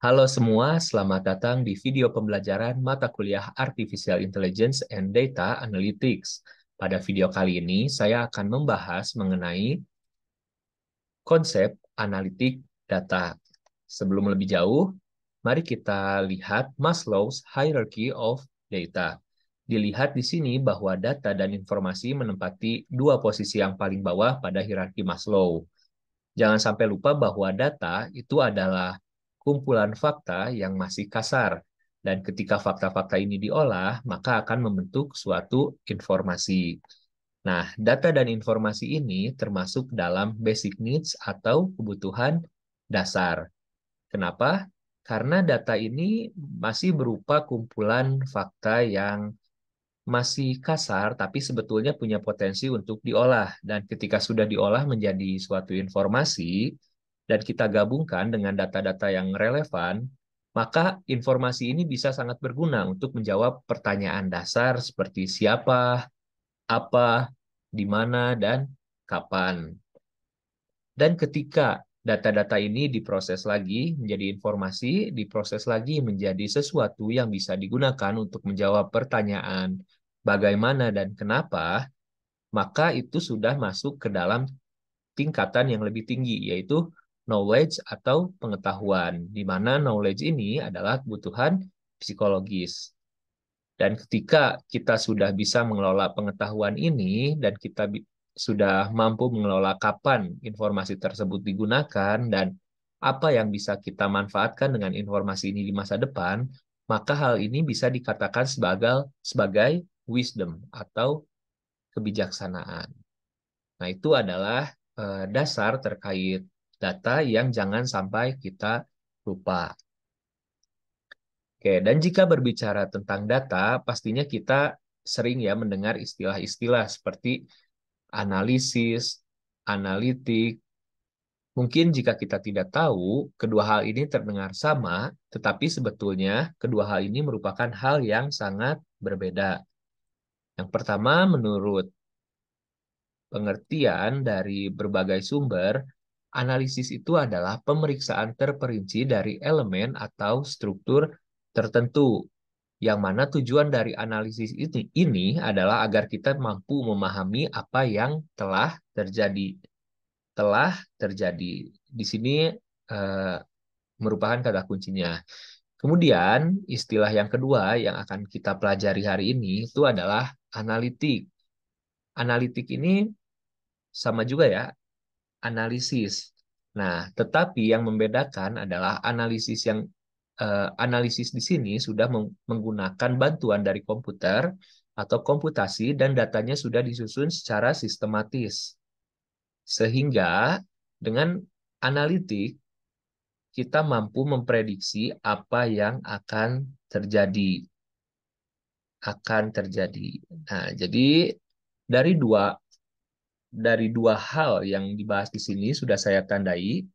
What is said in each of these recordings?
Halo semua, selamat datang di video pembelajaran mata kuliah Artificial Intelligence and Data Analytics. Pada video kali ini, saya akan membahas mengenai konsep analitik data. Sebelum lebih jauh, mari kita lihat Maslow's Hierarchy of Data. Dilihat di sini bahwa data dan informasi menempati dua posisi yang paling bawah pada hierarki Maslow. Jangan sampai lupa bahwa data itu adalah kumpulan fakta yang masih kasar. Dan ketika fakta-fakta ini diolah, maka akan membentuk suatu informasi. Nah, data dan informasi ini termasuk dalam basic needs atau kebutuhan dasar. Kenapa? Karena data ini masih berupa kumpulan fakta yang masih kasar tapi sebetulnya punya potensi untuk diolah dan ketika sudah diolah menjadi suatu informasi dan kita gabungkan dengan data-data yang relevan, maka informasi ini bisa sangat berguna untuk menjawab pertanyaan dasar seperti siapa, apa, di mana, dan kapan. Dan ketika data-data ini diproses lagi menjadi informasi, diproses lagi menjadi sesuatu yang bisa digunakan untuk menjawab pertanyaan bagaimana dan kenapa, maka itu sudah masuk ke dalam tingkatan yang lebih tinggi, yaitu knowledge atau pengetahuan, di mana knowledge ini adalah kebutuhan psikologis. Dan ketika kita sudah bisa mengelola pengetahuan ini dan kita sudah mampu mengelola kapan informasi tersebut digunakan dan apa yang bisa kita manfaatkan dengan informasi ini di masa depan, maka hal ini bisa dikatakan sebagai sebagai wisdom atau kebijaksanaan. Nah, itu adalah eh, dasar terkait data yang jangan sampai kita lupa. Oke, dan jika berbicara tentang data, pastinya kita sering ya mendengar istilah-istilah seperti analisis, analitik. Mungkin jika kita tidak tahu, kedua hal ini terdengar sama, tetapi sebetulnya kedua hal ini merupakan hal yang sangat berbeda. Yang pertama, menurut pengertian dari berbagai sumber, Analisis itu adalah pemeriksaan terperinci dari elemen atau struktur tertentu, yang mana tujuan dari analisis ini, ini adalah agar kita mampu memahami apa yang telah terjadi. Telah terjadi. Di sini eh, merupakan kata kuncinya. Kemudian istilah yang kedua yang akan kita pelajari hari ini itu adalah analitik. Analitik ini sama juga ya analisis. Nah, tetapi yang membedakan adalah analisis yang uh, analisis di sini sudah menggunakan bantuan dari komputer atau komputasi dan datanya sudah disusun secara sistematis. Sehingga dengan analitik kita mampu memprediksi apa yang akan terjadi akan terjadi. Nah, jadi dari dua dari dua hal yang dibahas di sini sudah saya tandai.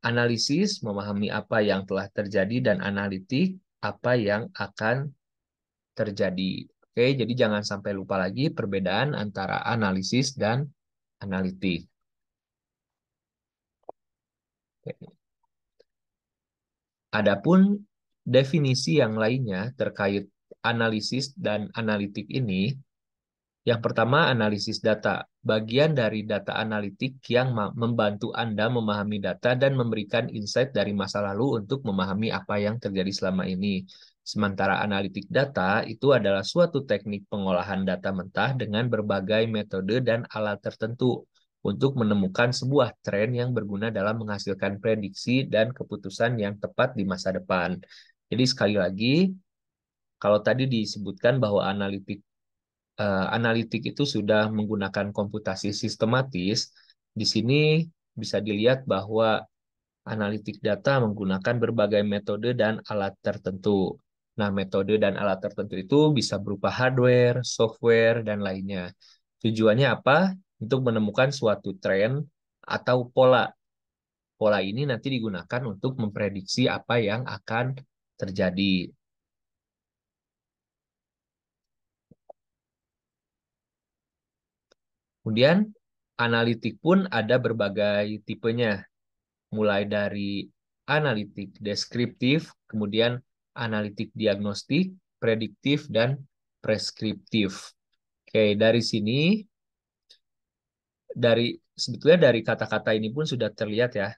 Analisis, memahami apa yang telah terjadi, dan analitik, apa yang akan terjadi. Oke, jadi jangan sampai lupa lagi perbedaan antara analisis dan analitik. Adapun definisi yang lainnya terkait analisis dan analitik ini yang pertama, analisis data, bagian dari data analitik yang membantu Anda memahami data dan memberikan insight dari masa lalu untuk memahami apa yang terjadi selama ini. Sementara analitik data itu adalah suatu teknik pengolahan data mentah dengan berbagai metode dan alat tertentu untuk menemukan sebuah tren yang berguna dalam menghasilkan prediksi dan keputusan yang tepat di masa depan. Jadi sekali lagi, kalau tadi disebutkan bahwa analitik uh, analitik itu sudah menggunakan komputasi sistematis, di sini bisa dilihat bahwa analitik data menggunakan berbagai metode dan alat tertentu. Nah, metode dan alat tertentu itu bisa berupa hardware, software, dan lainnya. Tujuannya apa? Untuk menemukan suatu tren atau pola. Pola ini nanti digunakan untuk memprediksi apa yang akan terjadi. Kemudian analitik pun ada berbagai tipenya. Mulai dari analitik deskriptif, kemudian analitik diagnostik, prediktif, dan preskriptif. Oke, dari sini, dari sebetulnya dari kata-kata ini pun sudah terlihat ya,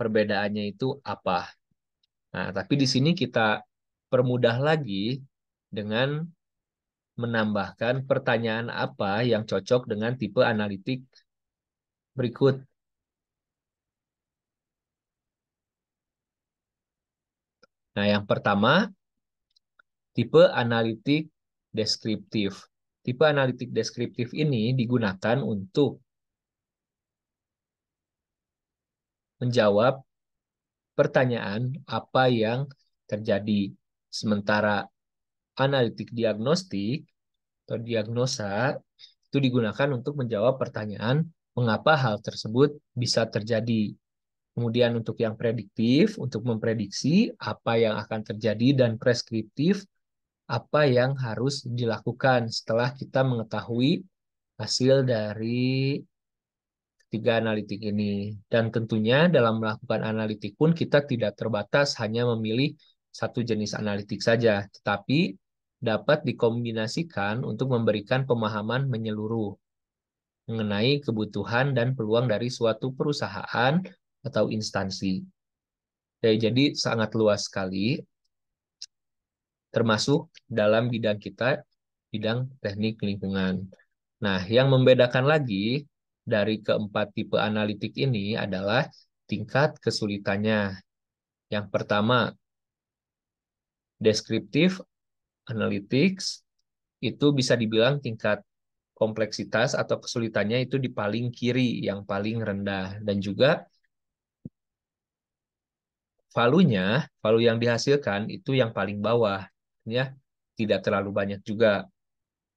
perbedaannya itu apa. Nah, tapi di sini kita permudah lagi dengan menambahkan pertanyaan apa yang cocok dengan tipe analitik berikut. Nah, yang pertama, tipe analitik deskriptif. Tipe analitik deskriptif ini digunakan untuk menjawab pertanyaan apa yang terjadi. Sementara analitik diagnostik atau diagnosa itu digunakan untuk menjawab pertanyaan mengapa hal tersebut bisa terjadi. Kemudian untuk yang prediktif, untuk memprediksi apa yang akan terjadi dan preskriptif, apa yang harus dilakukan setelah kita mengetahui hasil dari tiga analitik ini. Dan tentunya dalam melakukan analitik pun kita tidak terbatas hanya memilih satu jenis analitik saja, tetapi dapat dikombinasikan untuk memberikan pemahaman menyeluruh mengenai kebutuhan dan peluang dari suatu perusahaan atau instansi. Eh, jadi sangat luas sekali, termasuk dalam bidang kita, bidang teknik lingkungan. Nah, yang membedakan lagi dari keempat tipe analitik ini adalah tingkat kesulitannya. Yang pertama, deskriptif Analytics itu bisa dibilang tingkat kompleksitas atau kesulitannya itu di paling kiri yang paling rendah dan juga valunya value yang dihasilkan itu yang paling bawah ya tidak terlalu banyak juga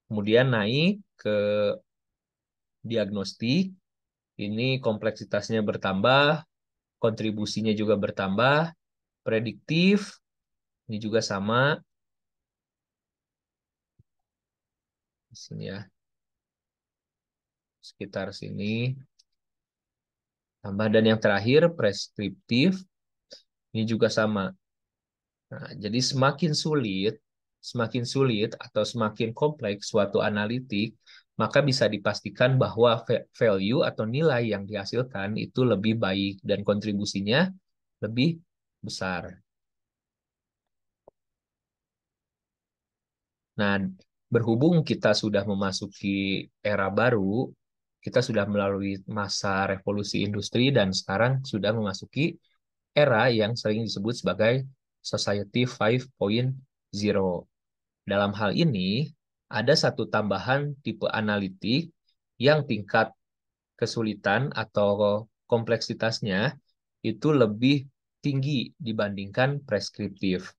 kemudian naik ke diagnostik ini kompleksitasnya bertambah kontribusinya juga bertambah prediktif ini juga sama sini ya sekitar sini tambah dan yang terakhir preskriptif ini juga sama nah, jadi semakin sulit semakin sulit atau semakin kompleks suatu analitik maka bisa dipastikan bahwa value atau nilai yang dihasilkan itu lebih baik dan kontribusinya lebih besar. Nah, berhubung kita sudah memasuki era baru, kita sudah melalui masa revolusi industri dan sekarang sudah memasuki era yang sering disebut sebagai Society 5.0. Dalam hal ini, ada satu tambahan tipe analitik yang tingkat kesulitan atau kompleksitasnya itu lebih tinggi dibandingkan preskriptif.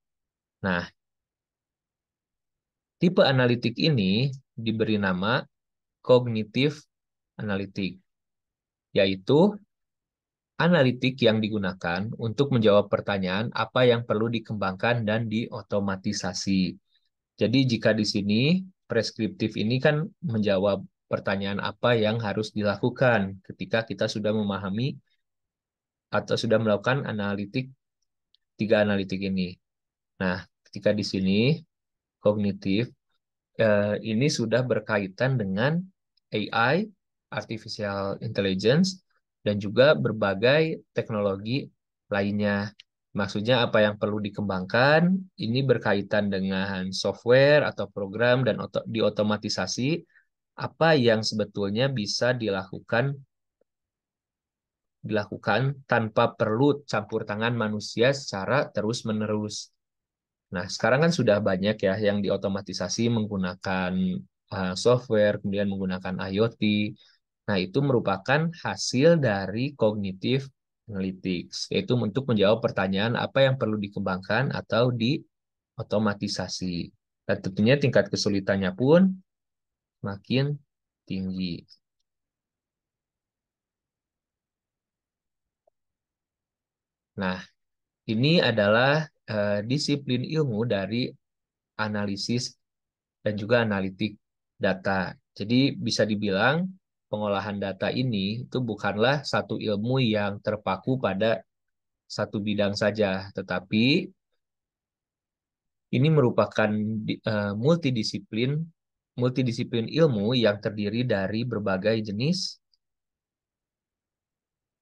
Nah, Tipe analitik ini diberi nama kognitif analitik, yaitu analitik yang digunakan untuk menjawab pertanyaan apa yang perlu dikembangkan dan diotomatisasi. Jadi jika di sini preskriptif ini kan menjawab pertanyaan apa yang harus dilakukan ketika kita sudah memahami atau sudah melakukan analitik tiga analitik ini. Nah, ketika di sini kognitif eh, ini sudah berkaitan dengan AI, artificial intelligence, dan juga berbagai teknologi lainnya. Maksudnya apa yang perlu dikembangkan ini berkaitan dengan software atau program dan diotomatisasi apa yang sebetulnya bisa dilakukan dilakukan tanpa perlu campur tangan manusia secara terus-menerus. Nah, sekarang kan sudah banyak ya yang diotomatisasi menggunakan eh, software, kemudian menggunakan IoT. Nah, itu merupakan hasil dari cognitive analytics, yaitu untuk menjawab pertanyaan apa yang perlu dikembangkan atau diotomatisasi. Dan tentunya tingkat kesulitannya pun makin tinggi. Nah, ini adalah Eh, disiplin ilmu dari analisis dan juga analitik data. Jadi bisa dibilang pengolahan data ini itu bukanlah satu ilmu yang terpaku pada satu bidang saja, tetapi ini merupakan eh, multidisiplin multidisiplin ilmu yang terdiri dari berbagai jenis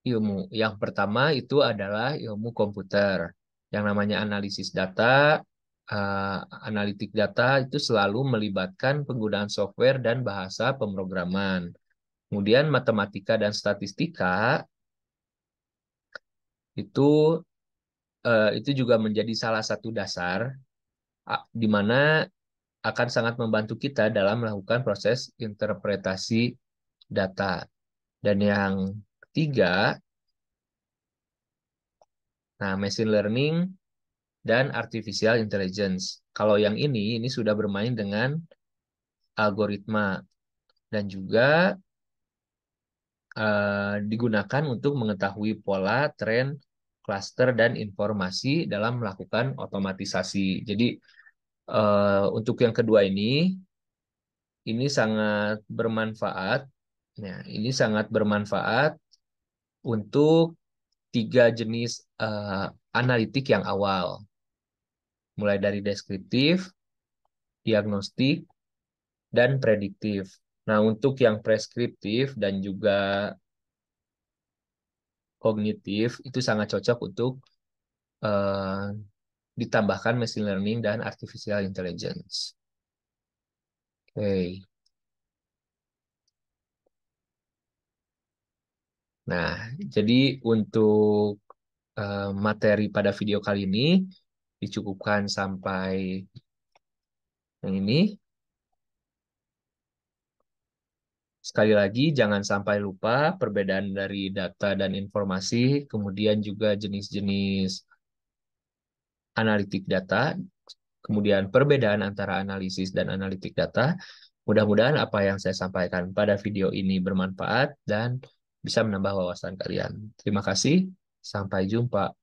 ilmu. Yang pertama itu adalah ilmu komputer yang namanya analisis data, uh, analitik data itu selalu melibatkan penggunaan software dan bahasa pemrograman. Kemudian matematika dan statistika itu uh, itu juga menjadi salah satu dasar uh, di mana akan sangat membantu kita dalam melakukan proses interpretasi data. Dan yang ketiga, Nah, machine learning dan artificial intelligence. Kalau yang ini, ini sudah bermain dengan algoritma dan juga uh, digunakan untuk mengetahui pola, tren, kluster dan informasi dalam melakukan otomatisasi. Jadi, uh, untuk yang kedua ini, ini sangat bermanfaat. Nah, ini sangat bermanfaat untuk tiga jenis uh, analitik yang awal. Mulai dari deskriptif, diagnostik, dan prediktif. Nah, untuk yang preskriptif dan juga kognitif, itu sangat cocok untuk uh, ditambahkan machine learning dan artificial intelligence. Oke. Okay. Nah, jadi untuk eh, materi pada video kali ini dicukupkan sampai yang ini. Sekali lagi, jangan sampai lupa perbedaan dari data dan informasi, kemudian juga jenis-jenis analitik data, kemudian perbedaan antara analisis dan analitik data. Mudah-mudahan apa yang saya sampaikan pada video ini bermanfaat dan bisa menambah wawasan kalian. Terima kasih, sampai jumpa.